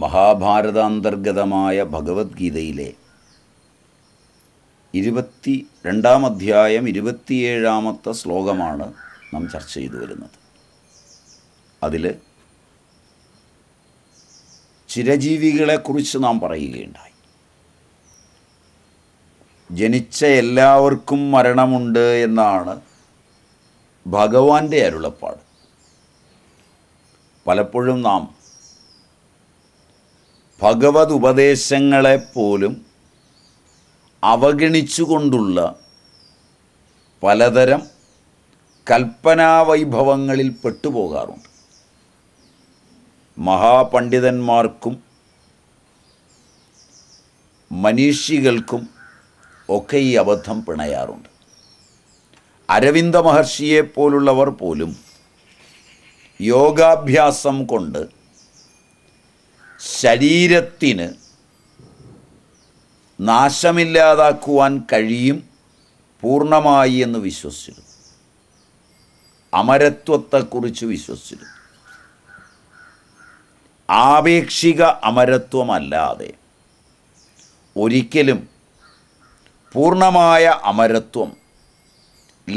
മഹാഭാരതാന്തർഗതമായ ഭഗവത്ഗീതയിലെ ഇരുപത്തി രണ്ടാം അധ്യായം ഇരുപത്തിയേഴാമത്തെ ശ്ലോകമാണ് നാം ചർച്ച ചെയ്തു വരുന്നത് അതിൽ ചിരജീവികളെക്കുറിച്ച് നാം പറയുകയുണ്ടായി ജനിച്ച എല്ലാവർക്കും മരണമുണ്ട് എന്നാണ് ഭഗവാന്റെ അരുളപ്പാട് പലപ്പോഴും നാം ഭഗവത് ഉപദേശങ്ങളെപ്പോലും അവഗണിച്ചുകൊണ്ടുള്ള പലതരം കൽപ്പനാവൈഭവങ്ങളിൽ പെട്ടുപോകാറുണ്ട് മഹാപണ്ഡിതന്മാർക്കും മനീഷികൾക്കും ഒക്കെ ഈ അബദ്ധം പിണയാറുണ്ട് അരവിന്ദ മഹർഷിയെപ്പോലുള്ളവർ പോലും യോഗാഭ്യാസം കൊണ്ട് ശരീരത്തിന് നാശമില്ലാതാക്കുവാൻ കഴിയും പൂർണ്ണമായി എന്ന് വിശ്വസിച്ചിരുന്നു അമരത്വത്തെക്കുറിച്ച് വിശ്വസിച്ചിരുന്നു ആപേക്ഷിക അമരത്വമല്ലാതെ ഒരിക്കലും പൂർണ്ണമായ അമരത്വം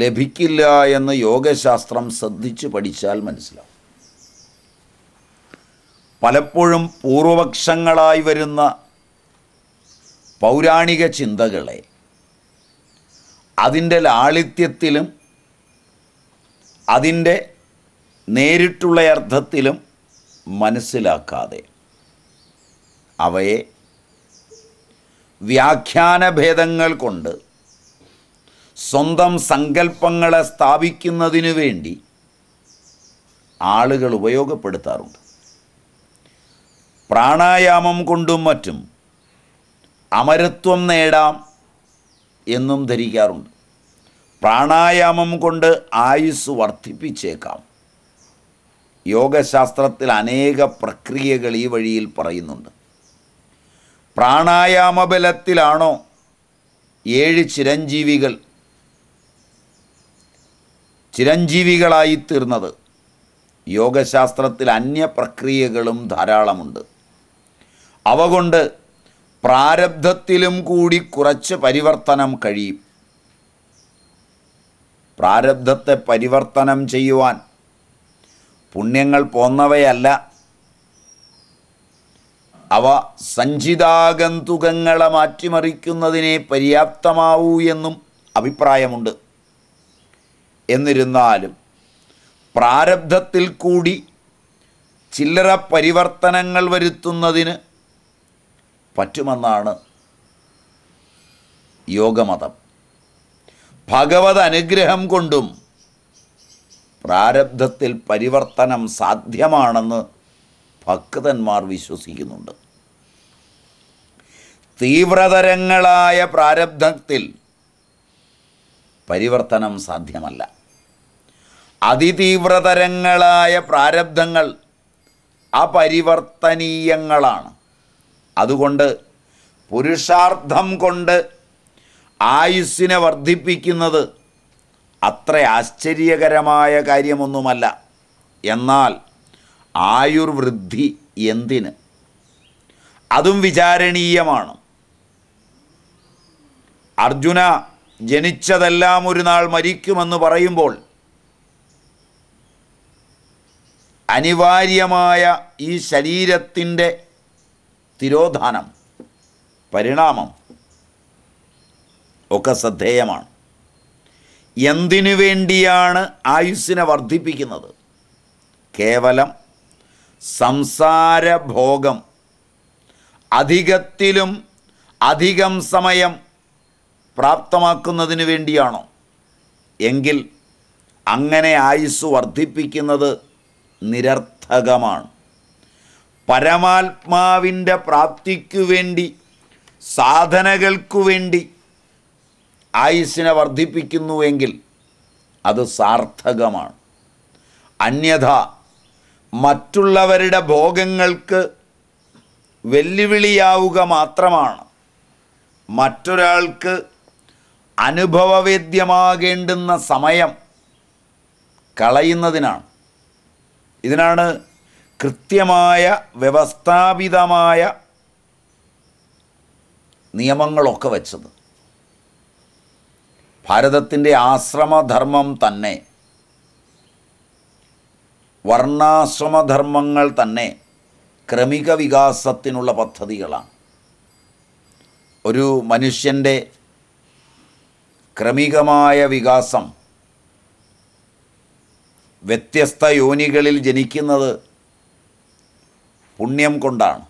ലഭിക്കില്ല എന്ന് യോഗശാസ്ത്രം ശ്രദ്ധിച്ച് പഠിച്ചാൽ മനസ്സിലാവും പലപ്പോഴും പൂർവപക്ഷങ്ങളായി വരുന്ന പൗരാണിക ചിന്തകളെ അതിൻ്റെ ലാളിത്യത്തിലും അതിൻ്റെ നേരിട്ടുള്ള അർത്ഥത്തിലും മനസ്സിലാക്കാതെ അവയെ വ്യാഖ്യാനഭേദങ്ങൾ കൊണ്ട് സ്വന്തം സങ്കല്പങ്ങളെ സ്ഥാപിക്കുന്നതിനു വേണ്ടി ആളുകൾ ഉപയോഗപ്പെടുത്താറുണ്ട് പ്രാണായാമം കൊണ്ടും മറ്റും അമരത്വം നേടാം എന്നും ധരിക്കാറുണ്ട് പ്രാണായാമം കൊണ്ട് ആയുസ് വർദ്ധിപ്പിച്ചേക്കാം യോഗശാസ്ത്രത്തിൽ അനേക പ്രക്രിയകൾ ഈ വഴിയിൽ പറയുന്നുണ്ട് പ്രാണായാമബലത്തിലാണോ ഏഴ് ചിരഞ്ജീവികൾ ചിരഞ്ജീവികളായിത്തീർന്നത് യോഗശാസ്ത്രത്തിൽ അന്യ പ്രക്രിയകളും ധാരാളമുണ്ട് അവ കൊണ്ട് പ്രാരബ്ധത്തിലും കൂടി കുറച്ച് പരിവർത്തനം കഴിയും പ്രാരബ്ധത്തെ പരിവർത്തനം ചെയ്യുവാൻ പുണ്യങ്ങൾ പോന്നവയല്ല അവ സഞ്ചിതാഗന്തുകങ്ങളെ മാറ്റിമറിക്കുന്നതിനെ പര്യാപ്തമാവൂ എന്നും അഭിപ്രായമുണ്ട് എന്നിരുന്നാലും പ്രാരബ്ധത്തിൽ കൂടി ചില്ലറ പരിവർത്തനങ്ങൾ വരുത്തുന്നതിന് പറ്റുമെന്നാണ് യോഗമതം ഭഗവത് അനുഗ്രഹം കൊണ്ടും പ്രാരബ്ധത്തിൽ പരിവർത്തനം സാധ്യമാണെന്ന് ഭക്തന്മാർ വിശ്വസിക്കുന്നുണ്ട് തീവ്രതരങ്ങളായ പ്രാരബ്ധത്തിൽ പരിവർത്തനം സാധ്യമല്ല അതിതീവ്രതരങ്ങളായ പ്രാരബ്ധങ്ങൾ അപരിവർത്തനീയങ്ങളാണ് അതുകൊണ്ട് പുരുഷാർത്ഥം കൊണ്ട് ആയുസ്സിനെ വർദ്ധിപ്പിക്കുന്നത് അത്ര ആശ്ചര്യകരമായ കാര്യമൊന്നുമല്ല എന്നാൽ ആയുർവൃദ്ധി എന്തിന് അതും വിചാരണീയമാണ് അർജുന ജനിച്ചതെല്ലാം ഒരു നാൾ മരിക്കുമെന്ന് പറയുമ്പോൾ അനിവാര്യമായ ഈ ശരീരത്തിൻ്റെ തിരോധാനം പരിണാമം ഒക്കെ ശ്രദ്ധേയമാണ് എന്തിനു വേണ്ടിയാണ് ആയുസ്സിനെ വർദ്ധിപ്പിക്കുന്നത് കേവലം സംസാരഭോഗം അധികത്തിലും അധികം സമയം പ്രാപ്തമാക്കുന്നതിന് വേണ്ടിയാണോ എങ്കിൽ അങ്ങനെ ആയുസ് വർദ്ധിപ്പിക്കുന്നത് നിരർത്ഥകമാണ് പരമാത്മാവിൻ്റെ പ്രാപ്തിക്കു വേണ്ടി സാധനകൾക്കു വേണ്ടി ആയുസ്സിനെ വർദ്ധിപ്പിക്കുന്നുവെങ്കിൽ അത് സാർത്ഥകമാണ് അന്യഥ മറ്റുള്ളവരുടെ ഭോഗങ്ങൾക്ക് വെല്ലുവിളിയാവുക മാത്രമാണ് മറ്റൊരാൾക്ക് അനുഭവവേദ്യമാകേണ്ടുന്ന സമയം കളയുന്നതിനാണ് ഇതിനാണ് കൃത്യമായ വ്യവസ്ഥാപിതമായ നിയമങ്ങളൊക്കെ വച്ചത് ഭാരതത്തിൻ്റെ ആശ്രമധർമ്മം തന്നെ വർണ്ണാശ്രമധർമ്മങ്ങൾ തന്നെ ക്രമിക വികാസത്തിനുള്ള പദ്ധതികളാണ് ഒരു മനുഷ്യൻ്റെ ക്രമികമായ വികാസം വ്യത്യസ്ത യോനികളിൽ ജനിക്കുന്നത് പുണ്യം കൊണ്ടാണ്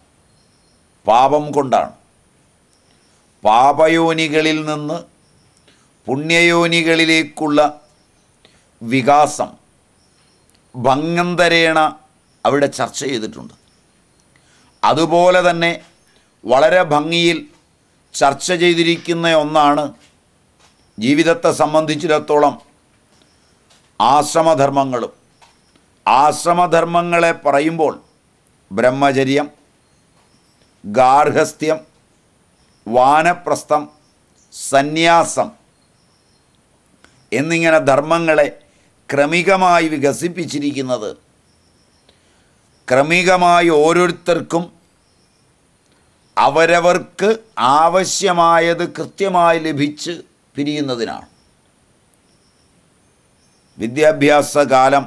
പാപം കൊണ്ടാണ് പാപയോനികളിൽ നിന്ന് പുണ്യയോനികളിലേക്കുള്ള വികാസം ഭംഗന്തരേണ അവിടെ ചർച്ച ചെയ്തിട്ടുണ്ട് അതുപോലെ തന്നെ വളരെ ഭംഗിയിൽ ചർച്ച ചെയ്തിരിക്കുന്ന ഒന്നാണ് ജീവിതത്തെ സംബന്ധിച്ചിടത്തോളം ആശ്രമധർമ്മങ്ങളും ആശ്രമധർമ്മങ്ങളെ പറയുമ്പോൾ ബ്രഹ്മചര്യം ഗാർഹസ്ഥ്യം വാനപ്രസ്ഥം സന്യാസം എന്നിങ്ങനെ ധർമ്മങ്ങളെ ക്രമികമായി വികസിപ്പിച്ചിരിക്കുന്നത് ക്രമികമായി ഓരോരുത്തർക്കും അവരവർക്ക് ആവശ്യമായത് കൃത്യമായി ലഭിച്ച് പിരിയുന്നതിനാണ് വിദ്യാഭ്യാസ കാലം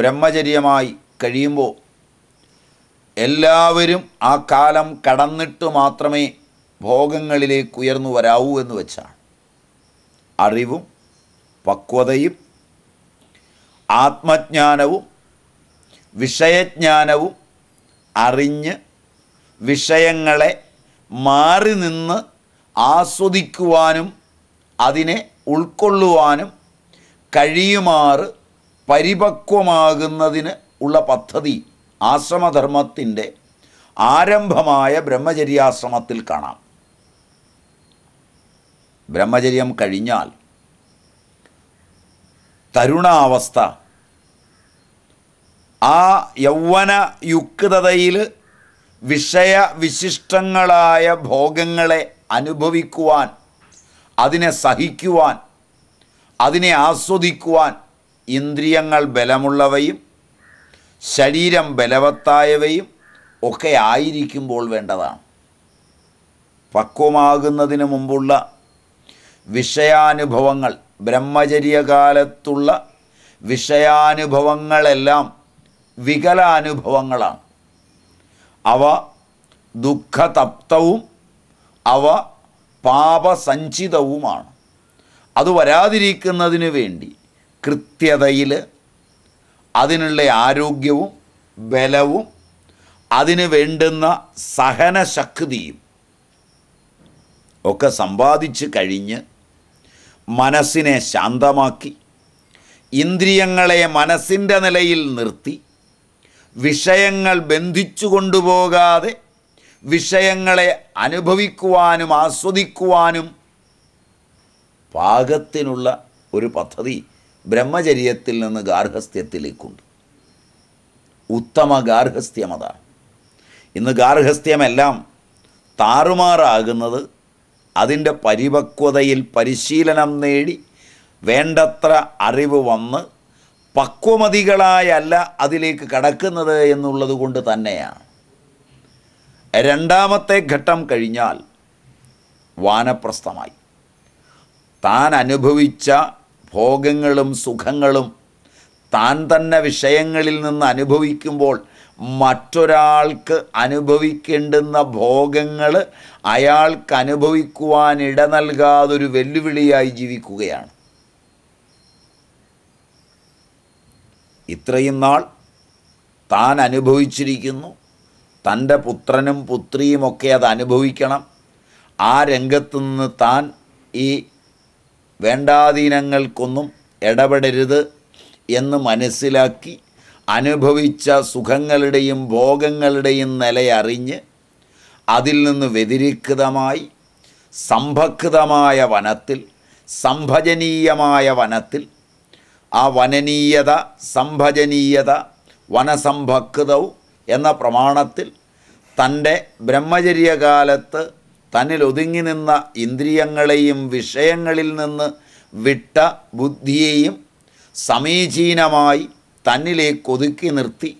ബ്രഹ്മചര്യമായി കഴിയുമ്പോൾ എല്ലാവരും ആ കാലം കടന്നിട്ട് മാത്രമേ ഭോഗങ്ങളിലേക്ക് ഉയർന്നു വരാവൂ എന്ന് വെച്ചാണ് അറിവും പക്വതയും ആത്മജ്ഞാനവും വിഷയജ്ഞാനവും അറിഞ്ഞ് വിഷയങ്ങളെ മാറി നിന്ന് ആസ്വദിക്കുവാനും അതിനെ ഉൾക്കൊള്ളുവാനും കഴിയുമാറ് പരിപക്വമാകുന്നതിന് ഉള്ള പദ്ധതി ആശ്രമധർമ്മത്തിൻ്റെ ആരംഭമായ ബ്രഹ്മചര്യാശ്രമത്തിൽ കാണാം ബ്രഹ്മചര്യം കഴിഞ്ഞാൽ തരുണാവസ്ഥ ആ യൗവനയുക്തതയിൽ വിഷയവിശിഷ്ടങ്ങളായ ഭോഗങ്ങളെ അനുഭവിക്കുവാൻ അതിനെ സഹിക്കുവാൻ അതിനെ ആസ്വദിക്കുവാൻ ഇന്ദ്രിയങ്ങൾ ബലമുള്ളവയും ശരീരം ബലവത്തായവയും ഒക്കെ ആയിരിക്കുമ്പോൾ വേണ്ടതാണ് പക്വമാകുന്നതിന് മുമ്പുള്ള വിഷയാനുഭവങ്ങൾ ബ്രഹ്മചര്യകാലത്തുള്ള വിഷയാനുഭവങ്ങളെല്ലാം വികലാനുഭവങ്ങളാണ് അവ ദുഃഖതപ്തവും അവ പാപസഞ്ചിതവുമാണ് അത് വരാതിരിക്കുന്നതിന് വേണ്ടി കൃത്യതയിൽ അതിനുള്ള ആരോഗ്യവും ബലവും അതിന് വേണ്ടുന്ന സഹനശക്തിയും ഒക്കെ സമ്പാദിച്ച് കഴിഞ്ഞ് മനസ്സിനെ ശാന്തമാക്കി ഇന്ദ്രിയങ്ങളെ മനസ്സിൻ്റെ നിലയിൽ നിർത്തി വിഷയങ്ങൾ ബന്ധിച്ചു കൊണ്ടുപോകാതെ വിഷയങ്ങളെ അനുഭവിക്കുവാനും ആസ്വദിക്കുവാനും പാകത്തിനുള്ള ഒരു പദ്ധതി ബ്രഹ്മചര്യത്തിൽ നിന്ന് ഗാർഹസ്ഥ്യത്തിലേക്കുണ്ട് ഉത്തമ അതാണ് ഇന്ന് ഗാർഹസ്ഥ്യമെല്ലാം താറുമാറാകുന്നത് അതിൻ്റെ പരിപക്വതയിൽ പരിശീലനം നേടി വേണ്ടത്ര അറിവ് വന്ന് പക്വമതികളായല്ല അതിലേക്ക് കടക്കുന്നത് എന്നുള്ളത് കൊണ്ട് തന്നെയാണ് രണ്ടാമത്തെ ഘട്ടം കഴിഞ്ഞാൽ വാനപ്രസ്ഥമായി താൻ അനുഭവിച്ച ഭോഗങ്ങളും സുഖങ്ങളും താൻ തന്നെ വിഷയങ്ങളിൽ നിന്ന് അനുഭവിക്കുമ്പോൾ മറ്റൊരാൾക്ക് അനുഭവിക്കേണ്ടുന്ന ഭോഗങ്ങൾ അയാൾക്ക് അനുഭവിക്കുവാൻ ഇട നൽകാതൊരു വെല്ലുവിളിയായി ജീവിക്കുകയാണ് ഇത്രയും നാൾ താൻ അനുഭവിച്ചിരിക്കുന്നു തൻ്റെ പുത്രനും പുത്രിയുമൊക്കെ അത് അനുഭവിക്കണം ആ രംഗത്തു നിന്ന് താൻ ഈ വേണ്ടാധീനങ്ങൾക്കൊന്നും ഇടപെടരുത് എന്ന് മനസ്സിലാക്കി അനുഭവിച്ച സുഖങ്ങളുടെയും ഭോഗങ്ങളുടെയും നിലയറിഞ്ഞ് അതിൽ നിന്ന് വ്യതിരിക്തമായി സംഭക്തമായ വനത്തിൽ സംഭജനീയമായ വനത്തിൽ ആ വനനീയത സംഭജനീയത വനസംഭക്തവും എന്ന പ്രമാണത്തിൽ തൻ്റെ ബ്രഹ്മചര്യകാലത്ത് തന്നിൽ ഒതുങ്ങി നിന്ന ഇന്ദ്രിയങ്ങളെയും വിഷയങ്ങളിൽ നിന്ന് വിട്ട ബുദ്ധിയെയും സമീചീനമായി തന്നിലേക്ക് ഒതുക്കി നിർത്തി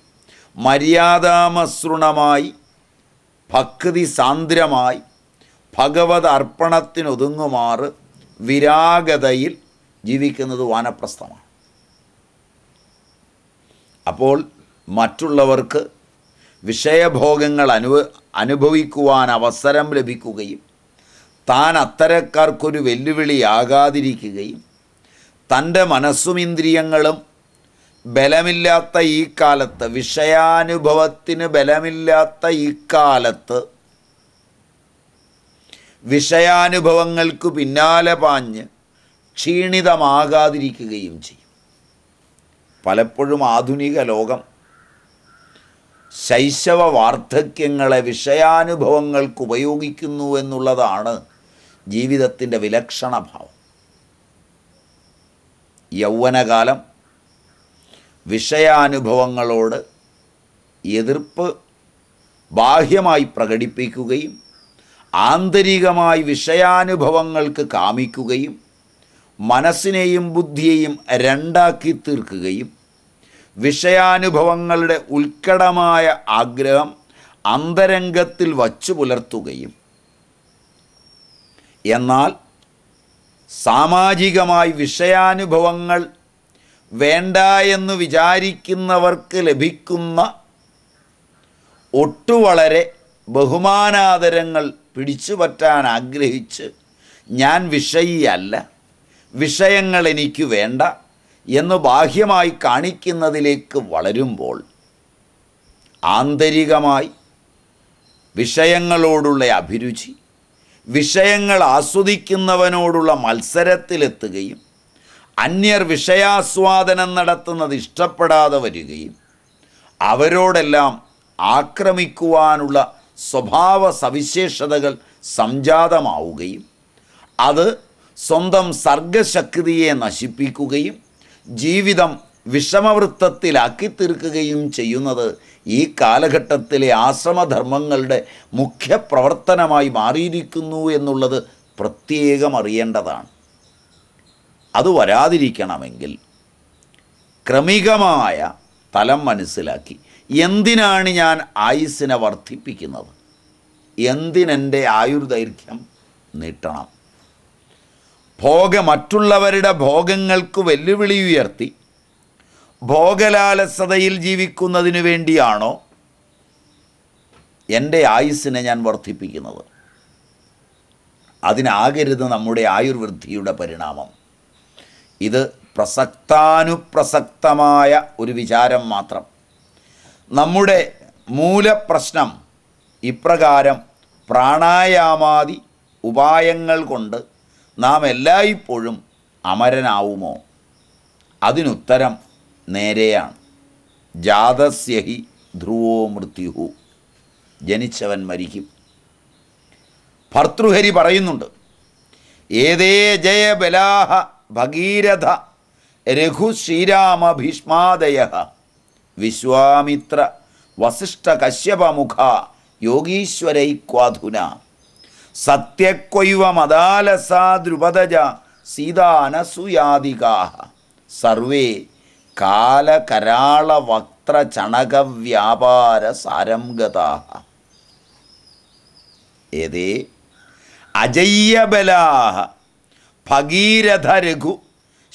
മര്യാദാമസൃണമായി ഭക്തി സാന്ദ്രമായി ഭഗവത് അർപ്പണത്തിനൊതുങ്ങുമാറ് വിരാഗതയിൽ ജീവിക്കുന്നത് വാനപ്രസ്ഥമാണ് അപ്പോൾ മറ്റുള്ളവർക്ക് വിഷയഭോഗങ്ങൾ അനുഭ അനുഭവിക്കുവാൻ അവസരം ലഭിക്കുകയും താൻ അത്തരക്കാർക്കൊരു വെല്ലുവിളിയാകാതിരിക്കുകയും തൻ്റെ മനസ്സും ഇന്ദ്രിയങ്ങളും ബലമില്ലാത്ത ഈ കാലത്ത് വിഷയാനുഭവത്തിന് ബലമില്ലാത്ത ഈ കാലത്ത് വിഷയാനുഭവങ്ങൾക്ക് പിന്നാലെ പാഞ്ഞ് ക്ഷീണിതമാകാതിരിക്കുകയും ചെയ്യും പലപ്പോഴും ആധുനിക ലോകം ശൈശവ വാർദ്ധക്യങ്ങളെ വിഷയാനുഭവങ്ങൾക്ക് ഉപയോഗിക്കുന്നു എന്നുള്ളതാണ് ജീവിതത്തിൻ്റെ വിലക്ഷണ ഭാവം യൗവനകാലം വിഷയാനുഭവങ്ങളോട് എതിർപ്പ് ബാഹ്യമായി പ്രകടിപ്പിക്കുകയും ആന്തരികമായി വിഷയാനുഭവങ്ങൾക്ക് കാമിക്കുകയും മനസ്സിനെയും ബുദ്ധിയെയും രണ്ടാക്കി തീർക്കുകയും വിഷയാനുഭവങ്ങളുടെ ഉത്കടമായ ആഗ്രഹം അന്തരംഗത്തിൽ വച്ചു പുലർത്തുകയും എന്നാൽ സാമാജികമായി വിഷയാനുഭവങ്ങൾ വേണ്ട എന്ന് വിചാരിക്കുന്നവർക്ക് ലഭിക്കുന്ന ഒട്ടുവളരെ ബഹുമാനാദരങ്ങൾ പിടിച്ചുപറ്റാൻ ആഗ്രഹിച്ച് ഞാൻ വിഷയിയല്ല വിഷയങ്ങൾ എനിക്ക് വേണ്ട എന്ന് ബാഹ്യമായി കാണിക്കുന്നതിലേക്ക് വളരുമ്പോൾ ആന്തരികമായി വിഷയങ്ങളോടുള്ള അഭിരുചി വിഷയങ്ങൾ ആസ്വദിക്കുന്നവനോടുള്ള മത്സരത്തിലെത്തുകയും അന്യർ വിഷയാസ്വാദനം നടത്തുന്നത് ഇഷ്ടപ്പെടാതെ വരികയും അവരോടെല്ലാം ആക്രമിക്കുവാനുള്ള സ്വഭാവ സവിശേഷതകൾ സംജാതമാവുകയും അത് സ്വന്തം സർഗശക്തിയെ നശിപ്പിക്കുകയും ജീവിതം വിഷമവൃത്തത്തിലാക്കി തീർക്കുകയും ചെയ്യുന്നത് ഈ കാലഘട്ടത്തിലെ ആശ്രമധർമ്മങ്ങളുടെ മുഖ്യ പ്രവർത്തനമായി മാറിയിരിക്കുന്നു എന്നുള്ളത് പ്രത്യേകം അറിയേണ്ടതാണ് അത് വരാതിരിക്കണമെങ്കിൽ ക്രമികമായ തലം മനസ്സിലാക്കി എന്തിനാണ് ഞാൻ ആയുസ്സിനെ വർദ്ധിപ്പിക്കുന്നത് എന്തിനെൻ്റെ ആയുർദൈർഘ്യം നീട്ടണം ഭോഗ മറ്റുള്ളവരുടെ ഭോഗങ്ങൾക്ക് വെല്ലുവിളി ഉയർത്തി ഭോഗലാലസതയിൽ ജീവിക്കുന്നതിനു വേണ്ടിയാണോ എൻ്റെ ആയുസ്സിനെ ഞാൻ വർദ്ധിപ്പിക്കുന്നത് അതിനാകരുത് നമ്മുടെ ആയുർവൃദ്ധിയുടെ പരിണാമം ഇത് പ്രസക്താനുപ്രസക്തമായ ഒരു വിചാരം മാത്രം നമ്മുടെ മൂലപ്രശ്നം ഇപ്രകാരം പ്രാണായാമാതി ഉപായങ്ങൾ കൊണ്ട് നാം എല്ലായ്പ്പോഴും അമരനാവുമോ അതിനുത്തരം നേരെയാണ് ജാതസ്യഹി ധ്രുവോ മൃത്യുഹു ജനിച്ചവൻ മരിക്കും ഭർത്തൃഹരി പറയുന്നുണ്ട് ഏതേ ജയ ബലാഹ ഭഗീരഥ രഘു ശ്രീരാമ ഭീഷ്മാദയ വിശ്വാമിത്ര വസിഷ്ഠ കശ്യപമുഖ യോഗീശ്വരൈക്വാധുന സത്യക്കൊയ്വ മദാലസാദ്രുപതജ സീതാനസുയാദിക സർവേ കാലകരാള വക്ത്ര ചണക വ്യാപാര സാരം ഗതാഹ ഏതേ അജയ്യബലാഹ ഭഗീരഥരഘു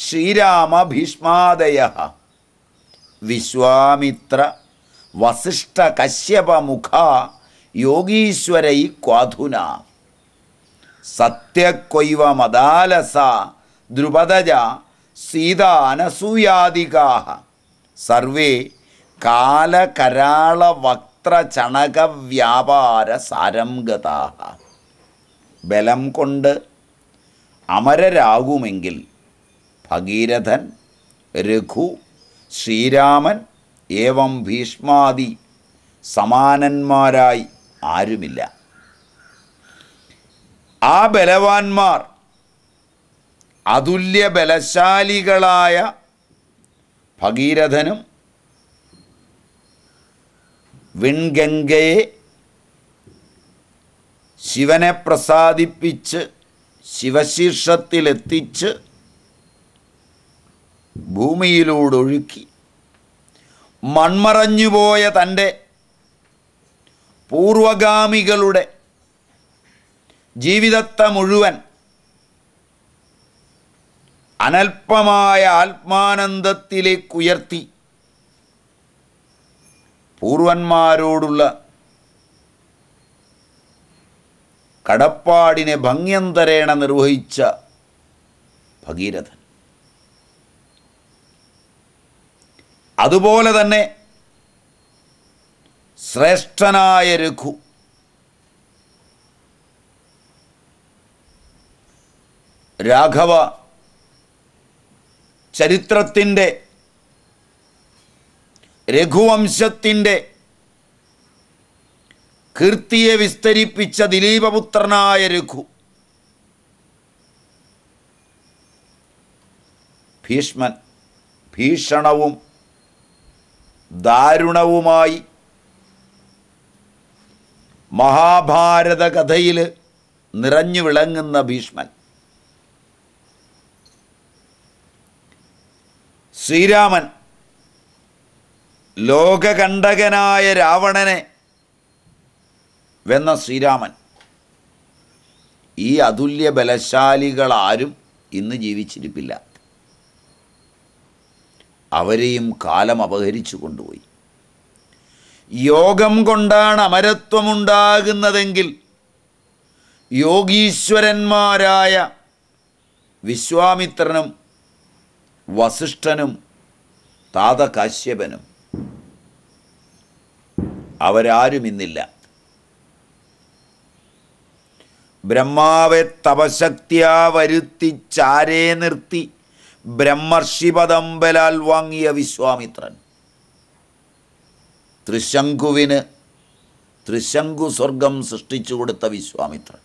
ശ്രീരാമഭീഷ്മാദയ വിശ്വാമിത്ര വസിഷ്ഠ കശ്യപ മുഖ യോഗീശ്വരൈ ക്വാധുന സത്യക്കൊയ്വ മദാലസ ദ്രുപദജ സീതാനസൂയാദികാഹ സർവേ കാലകരാള ചണക വ്യാപാര സാരംഗത ബലം കൊണ്ട് അമരരാകുമെങ്കിൽ ഭഗീരഥൻ രഘു ശ്രീരാമൻ ഏവം ഭീഷ്മാദി സമാനന്മാരായി ആരുമില്ല ആ ബലവാന്മാർ അതുല്യ ബലശാലികളായ ഭഗീരഥനും വിൺഗംഗയെ ശിവനെ പ്രസാദിപ്പിച്ച് ശിവശീർഷത്തിലെത്തിച്ച് ഭൂമിയിലൂടൊഴുക്കി മൺമറഞ്ഞുപോയ തൻ്റെ പൂർവഗാമികളുടെ ജീവിതത്തെ മുഴുവൻ അനൽപമായ ആത്മാനന്ദത്തിലേക്കുയർത്തി പൂർവന്മാരോടുള്ള കടപ്പാടിനെ ഭംഗ്യന്തരേണ നിർവഹിച്ച ഭഗീരഥൻ അതുപോലെ തന്നെ ശ്രേഷ്ഠനായ രഘു രാഘവ ചരിത്രത്തിൻ്റെ രഘുവംശത്തിൻ്റെ കീർത്തിയെ വിസ്തരിപ്പിച്ച ദിലീപപുത്രനായ രഘു ഭീഷ്മൻ ഭീഷണവും ദാരുണവുമായി മഹാഭാരത കഥയിൽ നിറഞ്ഞു വിളങ്ങുന്ന ഭീഷ്മൻ ശ്രീരാമൻ ലോകകണ്ടകനായ രാവണനെ വെന്ന ശ്രീരാമൻ ഈ അതുല്യ ബലശാലികളാരും ഇന്ന് ജീവിച്ചിരിപ്പില്ല അവരെയും കാലം അപഹരിച്ചു കൊണ്ടുപോയി യോഗം കൊണ്ടാണ് അമരത്വമുണ്ടാകുന്നതെങ്കിൽ യോഗീശ്വരന്മാരായ വിശ്വാമിത്രനും വസിഷ്ഠനും താതകാശ്യപനും അവരാരും ഇന്നില്ല ബ്രഹ്മാവെ തപശക്തിയാ വരുത്തി ചാരേ നിർത്തി ബ്രഹ്മർഷിപദമ്പലാൽ വാങ്ങിയ വിശ്വാമിത്രൻ തൃശങ്കുവിന് തൃശങ്കു സ്വർഗം സൃഷ്ടിച്ചു കൊടുത്ത വിശ്വാമിത്രൻ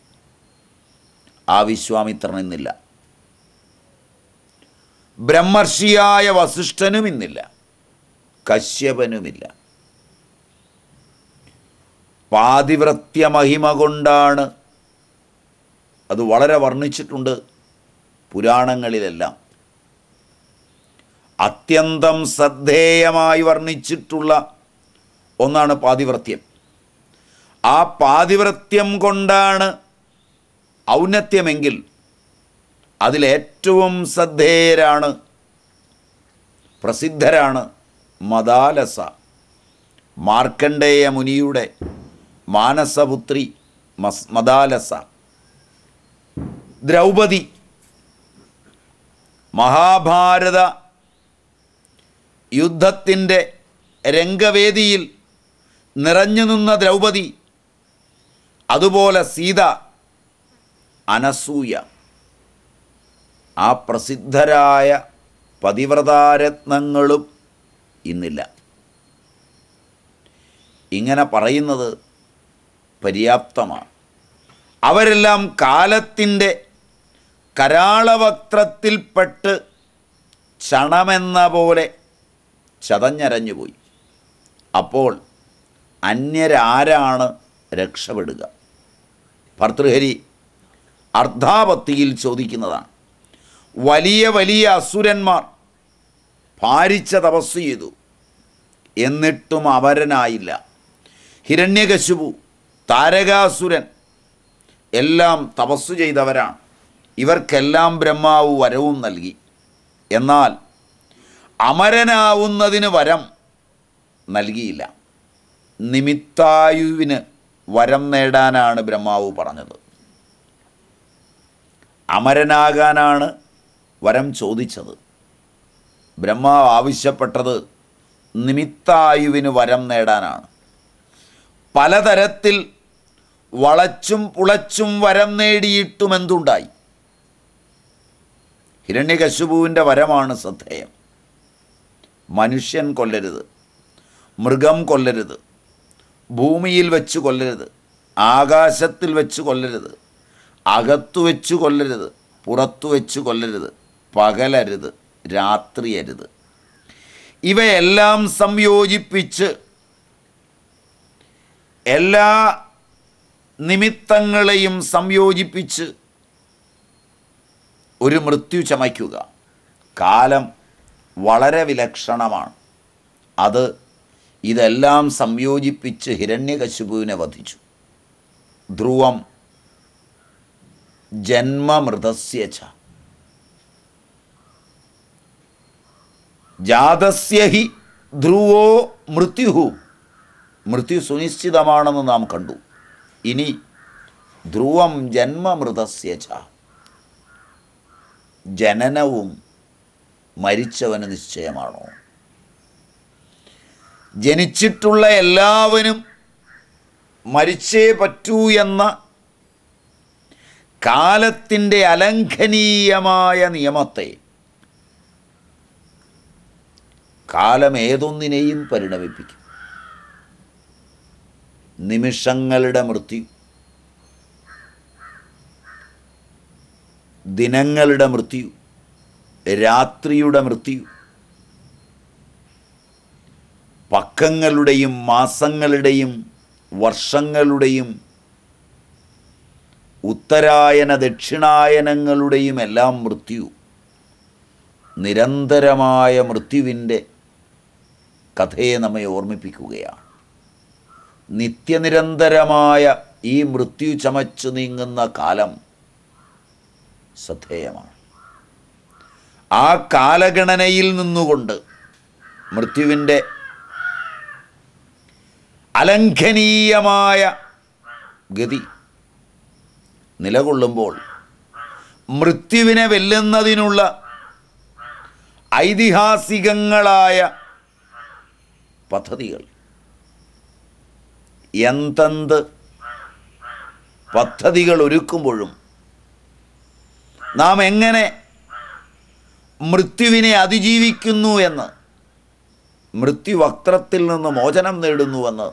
ആ വിശ്വാമിത്രൻ ഇന്നില്ല ബ്രഹ്മർഷിയായ ഇന്നില്ല കശ്യപനുമില്ല പാതിവ്രത്യ മഹിമ കൊണ്ടാണ് അത് വളരെ വർണ്ണിച്ചിട്ടുണ്ട് പുരാണങ്ങളിലെല്ലാം അത്യന്തം ശ്രദ്ധേയമായി വർണ്ണിച്ചിട്ടുള്ള ഒന്നാണ് പാതിവ്രത്യം ആ പാതിവ്രത്യം കൊണ്ടാണ് ഔന്നത്യമെങ്കിൽ അതിലേറ്റവും ശ്രദ്ധേയരാണ് പ്രസിദ്ധരാണ് മദാലസ മാർക്കണ്ഡേയ മുനിയുടെ മാനസപുത്രി മസ് മദാലസ ദ്രൗപദി മഹാഭാരത യുദ്ധത്തിൻ്റെ രംഗവേദിയിൽ നിറഞ്ഞു നിന്ന ദ്രൗപദി അതുപോലെ സീത അനസൂയ ആ പ്രസിദ്ധരായ പതിവ്രതാരത്നങ്ങളും ഇന്നില്ല ഇങ്ങനെ പറയുന്നത് പര്യാപ്തമാണ് അവരെല്ലാം കാലത്തിൻ്റെ കരാളവക്ത്രത്തിൽപ്പെട്ട് ചണമെന്ന പോലെ ചതഞ്ഞരഞ്ഞുപോയി അപ്പോൾ അന്യരാരാണ് രക്ഷപ്പെടുക ഭർത്തൃഹരി അർദ്ധാപത്തിയിൽ ചോദിക്കുന്നതാണ് വലിയ വലിയ അസുരന്മാർ ഭാരിച്ച തപസ് ചെയ്തു എന്നിട്ടും അപരനായില്ല ഹിരണ്യകശുപു താരകാസുരൻ എല്ലാം തപസ് ചെയ്തവരാണ് ഇവർക്കെല്ലാം ബ്രഹ്മാവ് വരവും നൽകി എന്നാൽ അമരനാവുന്നതിന് വരം നൽകിയില്ല നിമിത്തായുവിന് വരം നേടാനാണ് ബ്രഹ്മാവ് പറഞ്ഞത് അമരനാകാനാണ് വരം ചോദിച്ചത് ബ്രഹ്മാവ് ആവശ്യപ്പെട്ടത് നിമിത്തായുവിന് വരം നേടാനാണ് പലതരത്തിൽ വളച്ചും പുളച്ചും വരം നേടിയിട്ടും എന്തുണ്ടായി ഹിരണ്യകശുപുവിൻ്റെ വരമാണ് ശ്രദ്ധേയം മനുഷ്യൻ കൊല്ലരുത് മൃഗം കൊല്ലരുത് ഭൂമിയിൽ വെച്ച് കൊല്ലരുത് ആകാശത്തിൽ വെച്ച് കൊല്ലരുത് അകത്തു വെച്ച് കൊല്ലരുത് പുറത്തു വെച്ച് കൊല്ലരുത് പകലരുത് അരുത് ഇവയെല്ലാം സംയോജിപ്പിച്ച് എല്ലാ നിമിത്തങ്ങളെയും സംയോജിപ്പിച്ച് ഒരു മൃത്യു ചമയ്ക്കുക കാലം വളരെ വിലക്ഷണമാണ് അത് ഇതെല്ലാം സംയോജിപ്പിച്ച് ഹിരണ്യകശുപുവിനെ വധിച്ചു ധ്രുവം ജന്മമൃതസ്യച്ഛ ജാതസ്യ ഹി ധ്രുവോ മൃത്യുഹു മൃത്യു സുനിശ്ചിതമാണെന്ന് നാം കണ്ടു ഇനി ധ്രുവം ജന്മമൃതസ്യ ച ജനനവും മരിച്ചവന് നിശ്ചയമാണോ ജനിച്ചിട്ടുള്ള എല്ലാവനും മരിച്ചേ പറ്റൂ എന്ന കാലത്തിൻ്റെ അലംഘനീയമായ നിയമത്തെ കാലം ഏതൊന്നിനെയും പരിണമിപ്പിക്കും നിമിഷങ്ങളുടെ മൃത്യു ദിനങ്ങളുടെ മൃത്യു രാത്രിയുടെ മൃത്യു പക്കങ്ങളുടെയും മാസങ്ങളുടെയും വർഷങ്ങളുടെയും ഉത്തരായന ദക്ഷിണായനങ്ങളുടെയും എല്ലാം മൃത്യു നിരന്തരമായ മൃത്യുവിൻ്റെ കഥയെ നമ്മെ ഓർമ്മിപ്പിക്കുകയാണ് നിത്യനിരന്തരമായ ഈ മൃത്യു ചമച്ചു നീങ്ങുന്ന കാലം ശ്രദ്ധേയമാണ് ആ കാലഗണനയിൽ നിന്നുകൊണ്ട് മൃത്യുവിൻ്റെ അലംഘനീയമായ ഗതി നിലകൊള്ളുമ്പോൾ മൃത്യുവിനെ വെല്ലുന്നതിനുള്ള ഐതിഹാസികങ്ങളായ പദ്ധതികൾ എന്തെന്ത് പദ്ധതികൾ ഒരുക്കുമ്പോഴും നാം എങ്ങനെ മൃത്യുവിനെ അതിജീവിക്കുന്നു എന്ന് മൃത്യുവക്രത്തിൽ നിന്ന് മോചനം നേടുന്നുവെന്ന്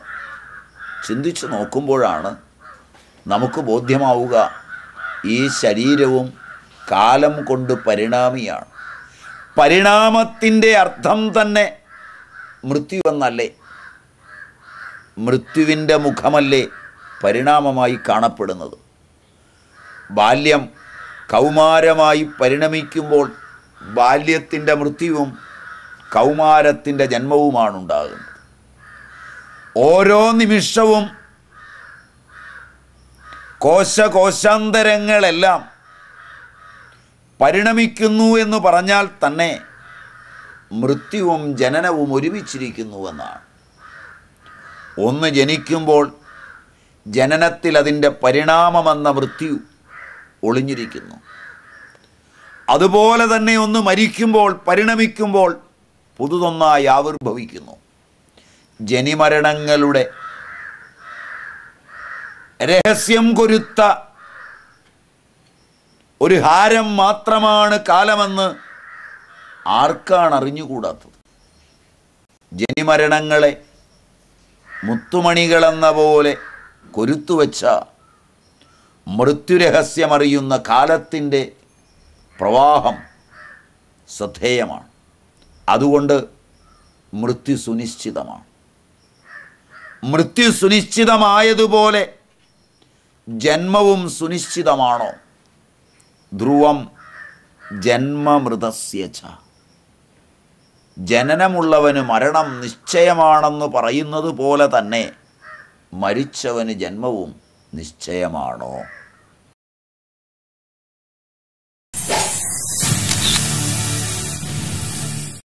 ചിന്തിച്ചു നോക്കുമ്പോഴാണ് നമുക്ക് ബോധ്യമാവുക ഈ ശരീരവും കാലം കൊണ്ട് പരിണാമിയാണ് പരിണാമത്തിൻ്റെ അർത്ഥം തന്നെ മൃത്യു എന്നല്ലേ മൃത്യുവിൻ്റെ മുഖമല്ലേ പരിണാമമായി കാണപ്പെടുന്നത് ബാല്യം കൗമാരമായി പരിണമിക്കുമ്പോൾ ബാല്യത്തിൻ്റെ മൃത്യുവും കൗമാരത്തിൻ്റെ ജന്മവുമാണ് ഉണ്ടാകുന്നത് ഓരോ നിമിഷവും കോശകോശാന്തരങ്ങളെല്ലാം പരിണമിക്കുന്നു എന്ന് പറഞ്ഞാൽ തന്നെ മൃത്യുവും ജനനവും ഒരുമിച്ചിരിക്കുന്നുവെന്നാണ് ഒന്ന് ജനിക്കുമ്പോൾ ജനനത്തിൽ അതിൻ്റെ പരിണാമമെന്ന മൃത്യു ഒളിഞ്ഞിരിക്കുന്നു അതുപോലെ തന്നെ ഒന്ന് മരിക്കുമ്പോൾ പരിണമിക്കുമ്പോൾ പുതുതൊന്നായി ആവിർഭവിക്കുന്നു ജനിമരണങ്ങളുടെ രഹസ്യം കൊരുത്ത ഒരു ഹാരം മാത്രമാണ് കാലമെന്ന് ആർക്കാണ് അറിഞ്ഞുകൂടാത്തത് ജനിമരണങ്ങളെ മുത്തുമണികളെന്ന പോലെ കൊരുത്തുവച്ച മൃത്യുരഹസ്യമറിയുന്ന കാലത്തിൻ്റെ പ്രവാഹം ശ്രദ്ധേയമാണ് അതുകൊണ്ട് മൃത്യു സുനിശ്ചിതമാണ് മൃത്യു സുനിശ്ചിതമായതുപോലെ ജന്മവും സുനിശ്ചിതമാണോ ധ്രുവം ജന്മമൃതസ്യച്ഛ ജനനമുള്ളവന് മരണം നിശ്ചയമാണെന്ന് പറയുന്നത് പോലെ തന്നെ മരിച്ചവന് ജന്മവും നിശ്ചയമാണോ